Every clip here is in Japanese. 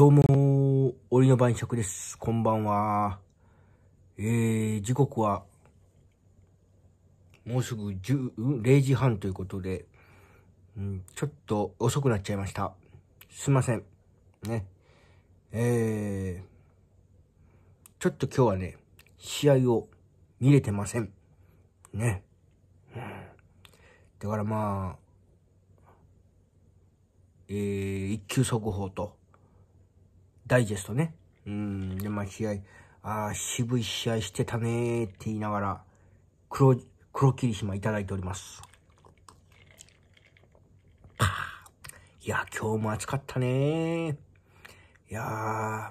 どうも、檻の晩酌です。こんばんは。えー、時刻は、もうすぐ10、零時半ということで、うん、ちょっと遅くなっちゃいました。すいません。ね。えー、ちょっと今日はね、試合を見れてません。ね。だからまあ、えー、一級速報と、ダイジェストね。うん、で、まあ試合、ああ、渋い試合してたねって言いながら、黒、黒霧島いただいております。いや、今日も暑かったねいやー、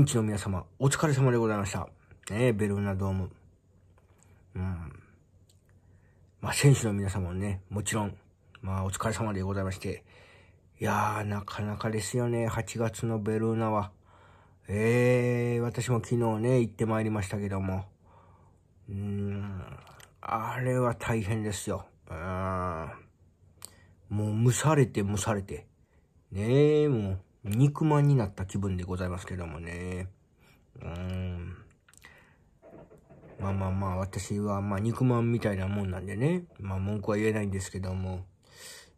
現地の皆様、お疲れ様でございました。ねベルーナドーム。うん。まあ、選手の皆様もね、もちろん、まあ、お疲れ様でございまして、いやー、なかなかですよね。8月のベルーナは。ええー、私も昨日ね、行ってまいりましたけども。うーん、あれは大変ですよ。うん。もう蒸されて蒸されて。ねえ、もう肉まんになった気分でございますけどもね。うん。まあまあまあ、私はまあ肉まんみたいなもんなんでね。まあ文句は言えないんですけども。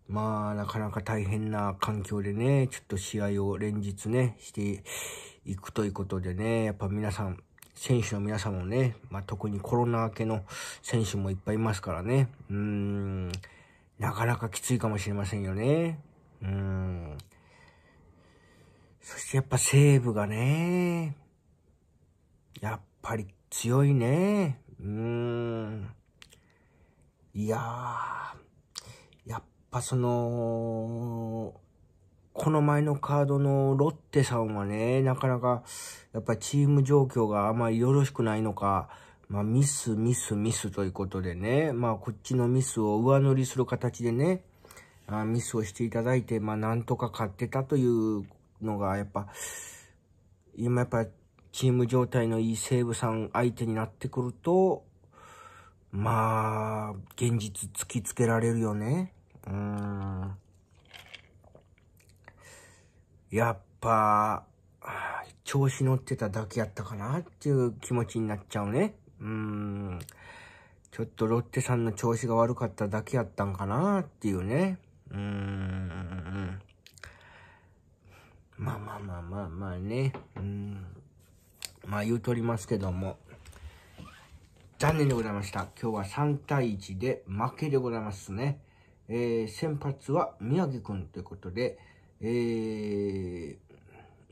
まあ、なかなか大変な環境でね、ちょっと試合を連日ね、していくということでね、やっぱ皆さん、選手の皆さんもね、まあ、特にコロナ明けの選手もいっぱいいますからね、うーん、なかなかきついかもしれませんよね。うーん。そしてやっぱ西武がね、やっぱり強いね。うーん。いやー。ぱその、この前のカードのロッテさんはね、なかなか、やっぱチーム状況があまりよろしくないのか、まあミス、ミス、ミスということでね、まあこっちのミスを上乗りする形でね、あミスをしていただいて、まあなんとか勝ってたというのが、やっぱ、今やっぱチーム状態のいい西武さん相手になってくると、まあ、現実突きつけられるよね。うーん。やっぱ、調子乗ってただけやったかなっていう気持ちになっちゃうね。うーん。ちょっとロッテさんの調子が悪かっただけやったんかなっていうね。うーん。まあまあまあまあまあね。うん。まあ言うとりますけども。残念でございました。今日は3対1で負けでございますね。えー、先発は宮城君ということで、えー、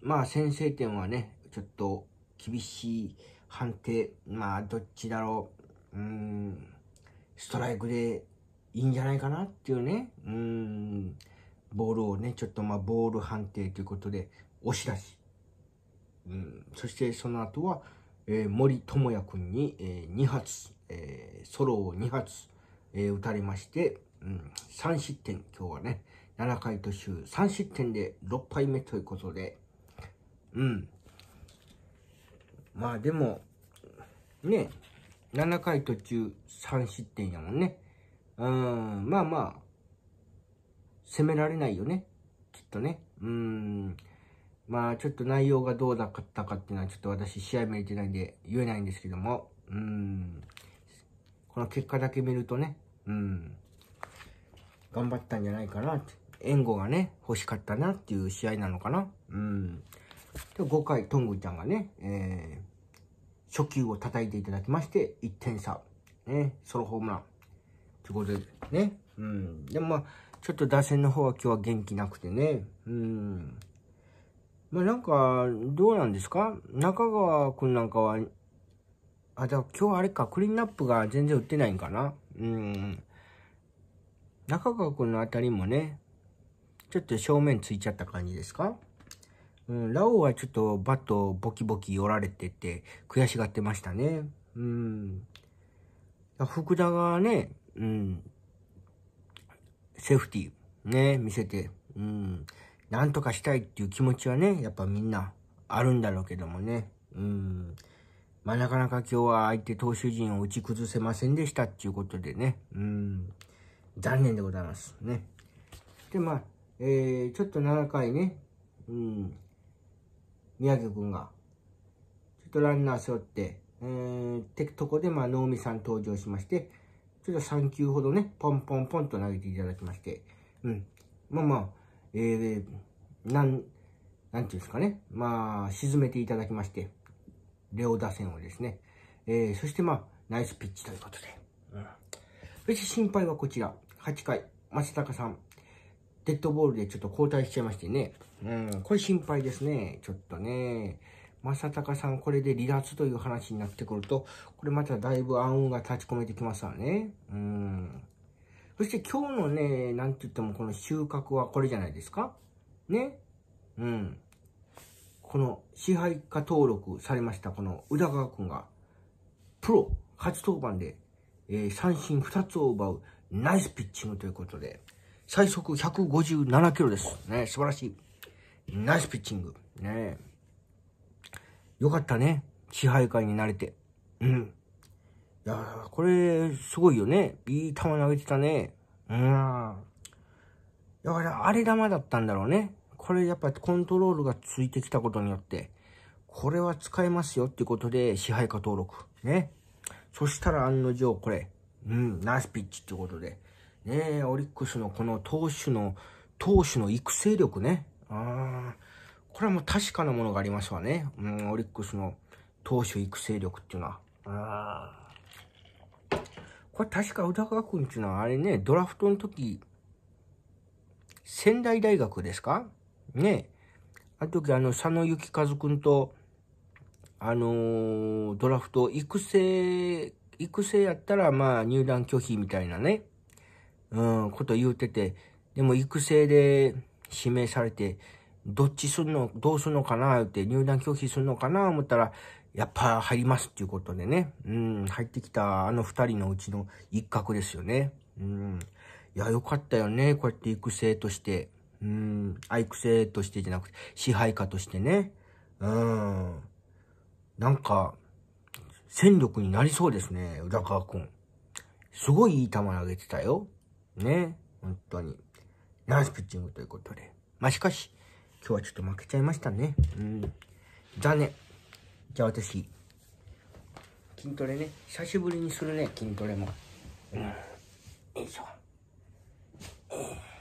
まあ先制点はね、ちょっと厳しい判定、まあどっちだろう、うん、ストライクでいいんじゃないかなっていうね、うん、ボールをね、ちょっとまあボール判定ということで、押し出し、うん、そしてその後は、えー、森友哉君に、えー、2発、えー、ソロを2発、えー、打たれまして、3失点、今日はね、7回途中3失点で6敗目ということで、うん。まあでも、ね、7回途中3失点やもんね。うん、まあまあ、攻められないよね。きっとね。うん。まあちょっと内容がどうだったかっていうのはちょっと私試合見れてないんで言えないんですけども。うん。この結果だけ見るとね。うん。頑張ったんじゃないかなって。援護がね、欲しかったなっていう試合なのかな。うん。で、5回、トングちゃんがね、えー、初球を叩いていただきまして、1点差。ね、ソロホームラン。ということで、ね。うん。でもまあ、ちょっと打線の方は今日は元気なくてね。うん。まあなんか、どうなんですか中川くんなんかは、あ、じゃ今日あれか、クリーンナップが全然売ってないんかなうん。中川君のあたりもね、ちょっと正面ついちゃった感じですかうん、ラオウはちょっとバットボキボキ寄られてて、悔しがってましたね。うん。福田がね、うん、セーフティー、ね、見せて、うん、なんとかしたいっていう気持ちはね、やっぱみんなあるんだろうけどもね。うん。まあ、なかなか今日は相手投手陣を打ち崩せませんでしたっていうことでね。うん。残念でございますね。で、まあ、えー、ちょっと7回ね、うん、宮城君が、ちょっとランナー背負って、えー、てとこで、まあ、能見さん登場しまして、ちょっと3球ほどね、ポンポンポンと投げていただきまして、うん、まあまあ、えー、なん、なんていうんですかね、まあ、沈めていただきまして、両打線をですね、えー、そしてまあ、ナイスピッチということで、うん。そして心配はこちら。8回、松坂さん、デッドボールでちょっと交代しちゃいましてね。うん、これ心配ですね。ちょっとね。正隆さん、これで離脱という話になってくると、これまただいぶ暗雲が立ち込めてきますわね。うん。そして今日のね、なんて言ってもこの収穫はこれじゃないですかね。うん。この支配下登録されましたこの宇田川君が、プロ初登板で、えー、三振2つを奪うナイスピッチングということで、最速157キロです。ね、素晴らしい。ナイスピッチング。ねよかったね。支配下になれて。うん。いやこれ、すごいよね。いい球投げてたね。うん。だから、あれ玉だったんだろうね。これやっぱコントロールがついてきたことによって、これは使えますよっていうことで支配下登録。ね。そしたら案の定これ、うん、ナイスピッチってことで。ねえ、オリックスのこの投手の、投手の育成力ね。ああ、これはもう確かなものがありますわね。うん、オリックスの投手育成力っていうのは。ああ。これ確か宇田川君っていうのは、あれね、ドラフトの時、仙台大学ですかねあの時あの、佐野幸和君と、あのー、ドラフト育成育成やったら、まあ、入団拒否みたいなね、うん、こと言うてて、でも育成で指名されて、どっちすんの、どうすんのかなって入団拒否すんのかな思ったら、やっぱ入りますっていうことでね、うん、入ってきたあの二人のうちの一角ですよね。うん。いや、よかったよね。こうやって育成として。うん、愛育成としてじゃなくて、支配下としてね。うん。なんか、戦力になりそうですね、宇田川くん。すごいいい球投げてたよ。ね。本当に。ナイスピッチングということで。まあ、しかし、今日はちょっと負けちゃいましたね。うん。残念。じゃあ私、筋トレね。久しぶりにするね、筋トレも。うん。よいしょ。えー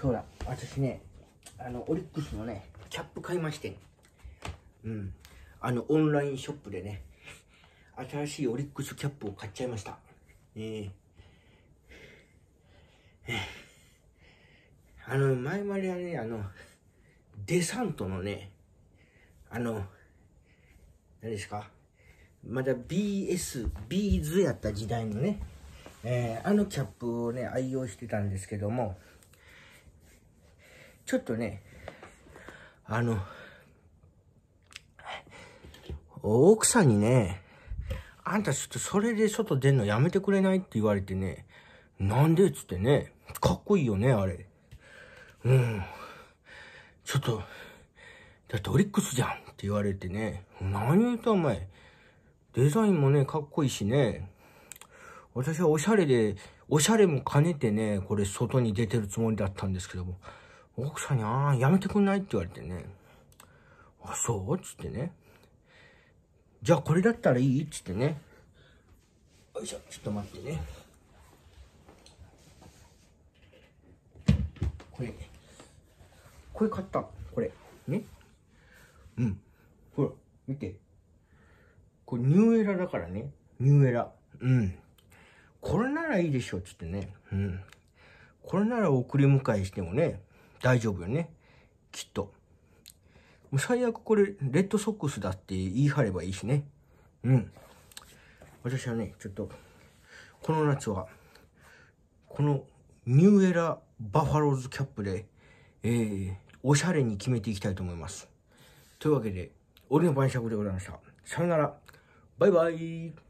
そうだ私ねあのオリックスのねキャップ買いまして、うんあのオンラインショップでね新しいオリックスキャップを買っちゃいましたえあの前まではねあのデサントのねあの何ですかまだ BS、b ーズやった時代のね、えー、あのキャップをね、愛用してたんですけども、ちょっとね、あの、奥さんにね、あんたちょっとそれで外出んのやめてくれないって言われてね、なんでっつってね、かっこいいよね、あれ。うん。ちょっと、だってオリックスじゃんって言われてね、何言うたお前。デザインもね、かっこいいしね。私はおしゃれで、おしゃれも兼ねてね、これ外に出てるつもりだったんですけども、奥さんに、ああ、やめてくんないって言われてね。あ、そうつってね。じゃあこれだったらいいつってね。よいしょ、ちょっと待ってね。これ、これ買った。これ。ね。うん。ほら、見て。これニューエラだからね。ニューエラ。うん。これならいいでしょ、つってね。うん。これなら送り迎えしてもね、大丈夫よね。きっと。もう最悪これ、レッドソックスだって言い張ればいいしね。うん。私はね、ちょっと、この夏は、このニューエラバファローズキャップで、えー、おしゃれに決めていきたいと思います。というわけで、俺の晩酌でございました。さよなら。バイバイ